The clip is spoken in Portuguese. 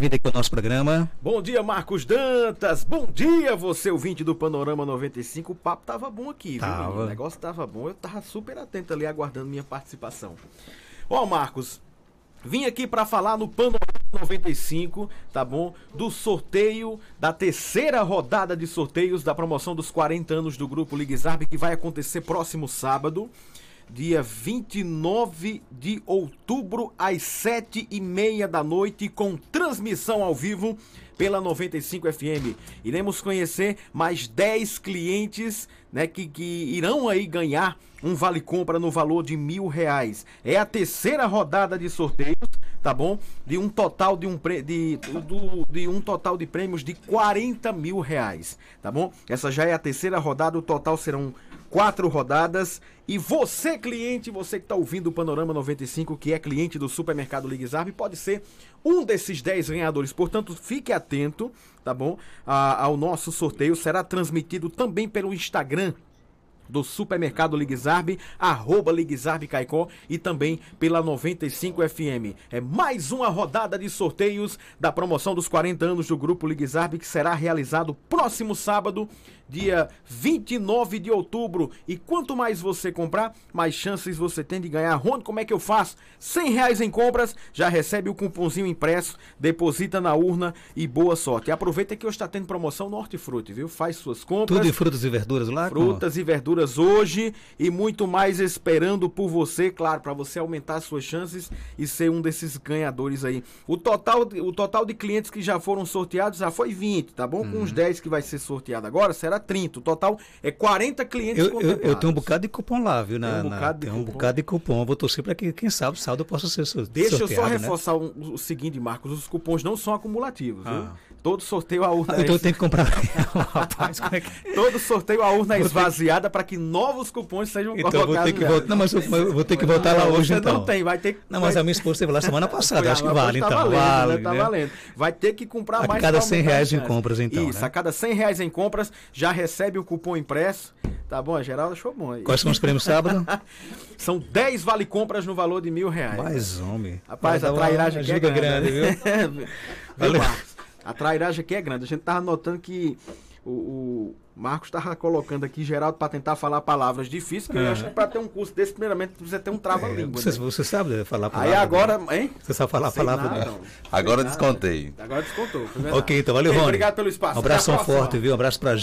bem-vindo aqui ao nosso programa. Bom dia, Marcos Dantas. Bom dia, você ouvinte do Panorama 95. O papo tava bom aqui, tava. viu? Menino? O negócio tava bom. Eu tava super atento ali, aguardando minha participação. Ó, Marcos, vim aqui para falar no Panorama 95, tá bom? Do sorteio da terceira rodada de sorteios da promoção dos 40 anos do grupo Ligue Zarb, que vai acontecer próximo sábado dia 29 de outubro, às sete e meia da noite, com transmissão ao vivo pela 95 FM. Iremos conhecer mais 10 clientes né, que, que irão aí ganhar um vale compra no valor de mil reais. É a terceira rodada de sorteios, tá bom? De um total de um, pre, de, do, de um total de prêmios de 40 mil reais, tá bom? Essa já é a terceira rodada, o total serão quatro rodadas. E você, cliente, você que está ouvindo o Panorama 95, que é cliente do Supermercado Ligue Zap, pode ser um desses 10 ganhadores. Portanto, fique atento, tá bom? A, ao nosso sorteio. Será transmitido também pelo Instagram do supermercado Ligzarbe, arroba Ligzarbe Caicó e também pela 95 FM. É mais uma rodada de sorteios da promoção dos 40 anos do Grupo Ligzarbe que será realizado próximo sábado, dia 29 de outubro. E quanto mais você comprar, mais chances você tem de ganhar. Ron como é que eu faço? 100 reais em compras, já recebe o cupomzinho impresso, deposita na urna e boa sorte. E aproveita que hoje está tendo promoção no Hortifruti, viu? Faz suas compras. Tudo em frutas e verduras lá? Frutas e verduras hoje e muito mais esperando por você, claro, para você aumentar suas chances e ser um desses ganhadores aí. O total, o total de clientes que já foram sorteados já foi 20, tá bom? Uhum. Com os 10 que vai ser sorteado agora, será 30. O total é 40 clientes eu, eu, eu, tenho um bocado de cupom lá, viu? Na, tem um bocado, na, de, tem um cupom. bocado de cupom. Vou torcer para que, quem sabe, saldo eu possa ser sorteado. Deixa eu só né? reforçar né? um, o seguinte, Marcos: os cupons não são acumulativos, ah. viu? Todo sorteio a urna. Ah, então é eu tenho que comprar. Rapaz, como é que... Todo sorteio a urna é esvaziada para que novos cupons sejam então, colocados. Então, vou ter que, não, mas eu, eu vou ter que voltar lá hoje, então. Não tem, vai ter que... Não, mas a minha esposa teve lá semana passada, acho que vale, então. valendo, vale, né? tá valendo. Vai ter que comprar a mais... A cada 100 reais em compras, então, né? Isso, né? a cada 100 reais em compras, já recebe o cupom impresso, tá bom, Geraldo? Achou bom aí. Quais são os prêmios sábado? são 10 vale-compras no valor de mil reais. Mais homem. Rapaz, a trairagem aqui é grande, grande viu? Valeu. A trairagem aqui é grande. A gente tava notando que o Marcos estava colocando aqui Geraldo para tentar falar palavras difíceis, porque é. eu acho que para ter um curso desse, primeiramente, precisa ter um trava-língua. É, você, né? sabe falar palavra? Aí agora, né? hein? Você sabe falar palavras. palavra? Nada, né? Agora descontei. Agora descontou. Ok, então valeu, Rony. Obrigado pelo espaço. Um abraço forte, viu? Um abraço para